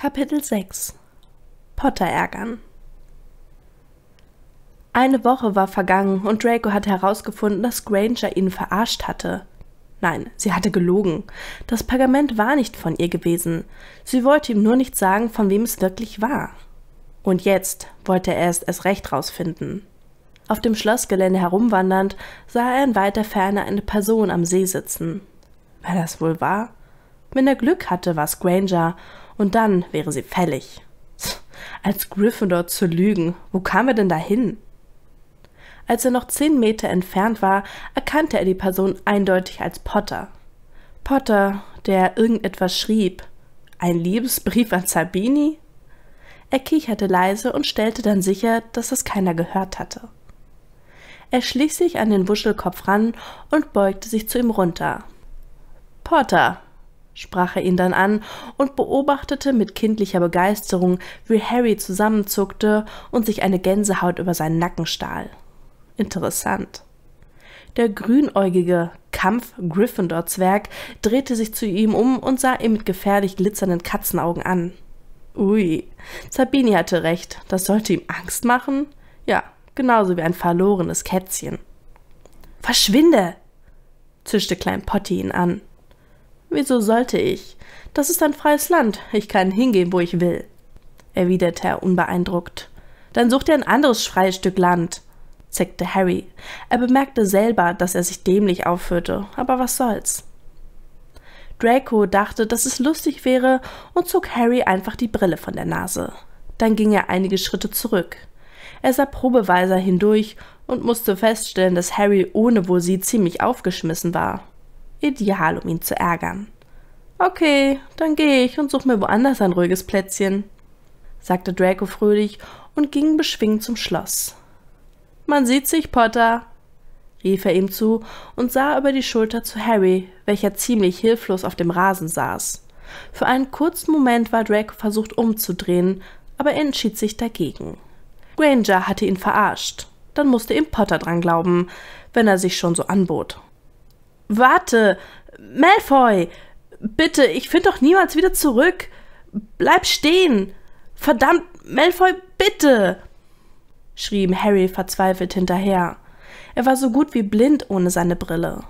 Kapitel 6 Potter ärgern Eine Woche war vergangen und Draco hatte herausgefunden, dass Granger ihn verarscht hatte. Nein, sie hatte gelogen. Das Pergament war nicht von ihr gewesen. Sie wollte ihm nur nicht sagen, von wem es wirklich war. Und jetzt wollte er es erst recht rausfinden. Auf dem Schlossgelände herumwandernd sah er in weiter Ferne eine Person am See sitzen. War das wohl wahr? Wenn er Glück hatte, war es Granger, und dann wäre sie fällig. Als Gryffindor zu lügen, wo kam er denn dahin? Als er noch zehn Meter entfernt war, erkannte er die Person eindeutig als Potter. Potter, der irgendetwas schrieb. Ein Liebesbrief an Sabini? Er kicherte leise und stellte dann sicher, dass das keiner gehört hatte. Er schlich sich an den Wuschelkopf ran und beugte sich zu ihm runter. Potter, sprach er ihn dann an und beobachtete mit kindlicher Begeisterung, wie Harry zusammenzuckte und sich eine Gänsehaut über seinen Nacken stahl. Interessant. Der grünäugige Kampf-Gryffindor-Zwerg drehte sich zu ihm um und sah ihn mit gefährlich glitzernden Katzenaugen an. Ui, Sabini hatte recht, das sollte ihm Angst machen? Ja, genauso wie ein verlorenes Kätzchen. Verschwinde! zischte Klein Potty ihn an. Wieso sollte ich? Das ist ein freies Land, ich kann hingehen, wo ich will, erwiderte er unbeeindruckt. Dann such dir ein anderes freies Stück Land, zeckte Harry. Er bemerkte selber, dass er sich dämlich aufführte, aber was soll's. Draco dachte, dass es lustig wäre und zog Harry einfach die Brille von der Nase. Dann ging er einige Schritte zurück. Er sah probeweiser hindurch und musste feststellen, dass Harry ohne Wohl sie ziemlich aufgeschmissen war. Ideal, um ihn zu ärgern. Okay, dann gehe ich und suche mir woanders ein ruhiges Plätzchen, sagte Draco fröhlich und ging beschwingt zum Schloss. Man sieht sich, Potter, rief er ihm zu und sah über die Schulter zu Harry, welcher ziemlich hilflos auf dem Rasen saß. Für einen kurzen Moment war Draco versucht umzudrehen, aber er entschied sich dagegen. Granger hatte ihn verarscht. Dann musste ihm Potter dran glauben, wenn er sich schon so anbot. Warte, Malfoy, bitte, ich finde doch niemals wieder zurück. Bleib stehen. Verdammt, Malfoy, bitte. schrie ihm Harry verzweifelt hinterher. Er war so gut wie blind ohne seine Brille.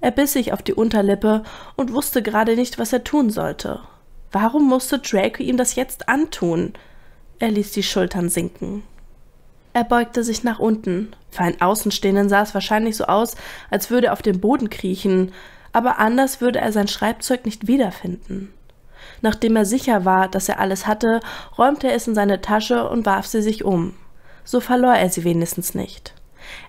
Er biss sich auf die Unterlippe und wusste gerade nicht, was er tun sollte. Warum musste Draco ihm das jetzt antun? Er ließ die Schultern sinken. Er beugte sich nach unten. Für einen Außenstehenden sah es wahrscheinlich so aus, als würde er auf den Boden kriechen, aber anders würde er sein Schreibzeug nicht wiederfinden. Nachdem er sicher war, dass er alles hatte, räumte er es in seine Tasche und warf sie sich um. So verlor er sie wenigstens nicht.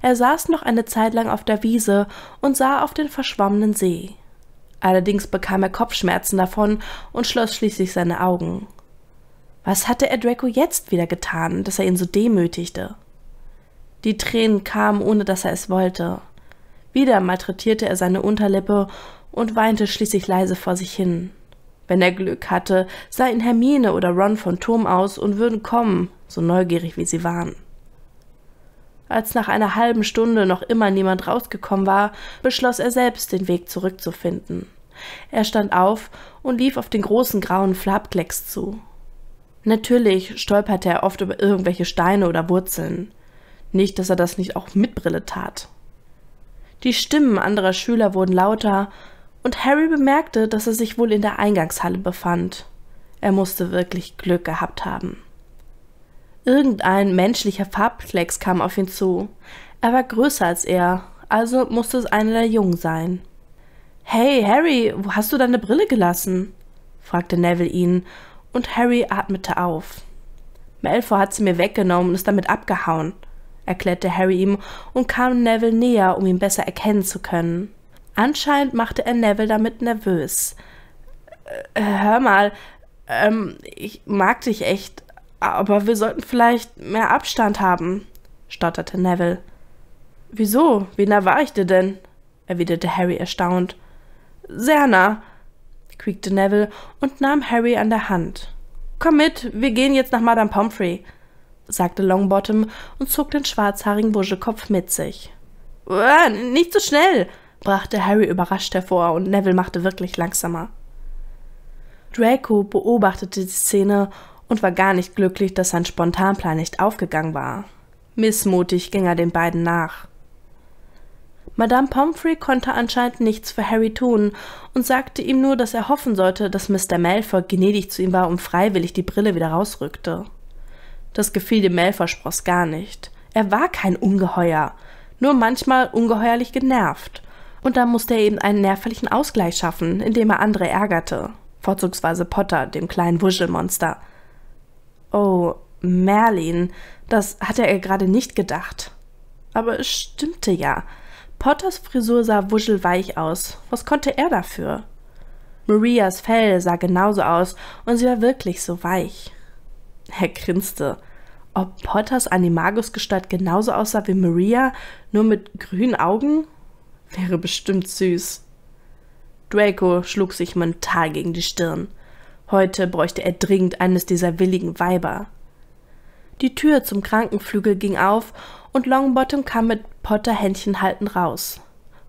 Er saß noch eine Zeit lang auf der Wiese und sah auf den verschwommenen See. Allerdings bekam er Kopfschmerzen davon und schloss schließlich seine Augen. Was hatte er Draco jetzt wieder getan, dass er ihn so demütigte? Die Tränen kamen, ohne dass er es wollte. Wieder malträtierte er seine Unterlippe und weinte schließlich leise vor sich hin. Wenn er Glück hatte, sah ihn Hermine oder Ron von Turm aus und würden kommen, so neugierig wie sie waren. Als nach einer halben Stunde noch immer niemand rausgekommen war, beschloss er selbst, den Weg zurückzufinden. Er stand auf und lief auf den großen grauen Flabklecks zu. Natürlich stolperte er oft über irgendwelche Steine oder Wurzeln. Nicht, dass er das nicht auch mit Brille tat. Die Stimmen anderer Schüler wurden lauter, und Harry bemerkte, dass er sich wohl in der Eingangshalle befand. Er musste wirklich Glück gehabt haben. Irgendein menschlicher Farbklecks kam auf ihn zu. Er war größer als er, also musste es einer der Jungen sein. Hey, Harry, wo hast du deine Brille gelassen? fragte Neville ihn und Harry atmete auf. Malfoy hat sie mir weggenommen und ist damit abgehauen, erklärte Harry ihm und kam Neville näher, um ihn besser erkennen zu können. Anscheinend machte er Neville damit nervös. Äh, äh, hör mal, ähm, ich mag dich echt, aber wir sollten vielleicht mehr Abstand haben, stotterte Neville. Wieso? Wie nah war ich dir denn? erwiderte Harry erstaunt. Sehr nah quiekte Neville und nahm Harry an der Hand. Komm mit, wir gehen jetzt nach Madame Pomfrey, sagte Longbottom und zog den schwarzhaarigen Wuschekopf mit sich. nicht so schnell, brachte Harry überrascht hervor und Neville machte wirklich langsamer. Draco beobachtete die Szene und war gar nicht glücklich, dass sein Spontanplan nicht aufgegangen war. Missmutig ging er den beiden nach. Madame Pomfrey konnte anscheinend nichts für Harry tun und sagte ihm nur, dass er hoffen sollte, dass Mr. Malfoy gnädig zu ihm war und freiwillig die Brille wieder rausrückte. Das gefiel dem Malfoy-Spross gar nicht. Er war kein Ungeheuer, nur manchmal ungeheuerlich genervt. Und da musste er eben einen nervlichen Ausgleich schaffen, indem er andere ärgerte. Vorzugsweise Potter, dem kleinen Wuschelmonster. Oh, Merlin, das hatte er gerade nicht gedacht. Aber es stimmte ja. Potters Frisur sah wuschelweich aus. Was konnte er dafür? Marias Fell sah genauso aus und sie war wirklich so weich. Er grinste. Ob Potters Animagusgestalt genauso aussah wie Maria, nur mit grünen Augen? Wäre bestimmt süß. Draco schlug sich mental gegen die Stirn. Heute bräuchte er dringend eines dieser willigen Weiber. Die Tür zum Krankenflügel ging auf und Longbottom kam mit Potter händchenhaltend raus.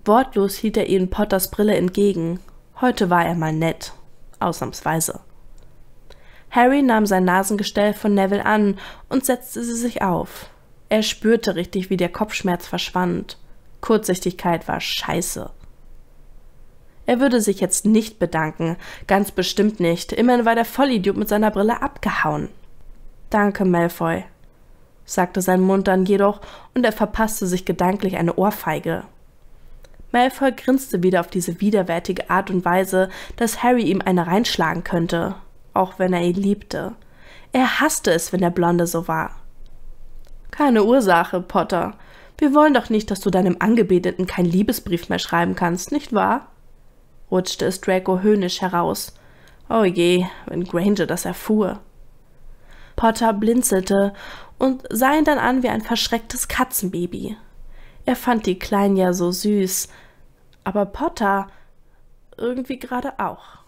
Wortlos hielt er ihnen Potters Brille entgegen. Heute war er mal nett. Ausnahmsweise. Harry nahm sein Nasengestell von Neville an und setzte sie sich auf. Er spürte richtig, wie der Kopfschmerz verschwand. Kurzsichtigkeit war scheiße. Er würde sich jetzt nicht bedanken, ganz bestimmt nicht, immerhin war der Vollidiot mit seiner Brille abgehauen. Danke, Malfoy, sagte sein Mund dann jedoch, und er verpasste sich gedanklich eine Ohrfeige. Malfoy grinste wieder auf diese widerwärtige Art und Weise, dass Harry ihm eine reinschlagen könnte, auch wenn er ihn liebte. Er hasste es, wenn der Blonde so war. Keine Ursache, Potter. Wir wollen doch nicht, dass du deinem Angebeteten keinen Liebesbrief mehr schreiben kannst, nicht wahr? rutschte es Draco höhnisch heraus. Oh je, wenn Granger das erfuhr. Potter blinzelte und sah ihn dann an wie ein verschrecktes Katzenbaby. Er fand die Kleinen ja so süß, aber Potter irgendwie gerade auch.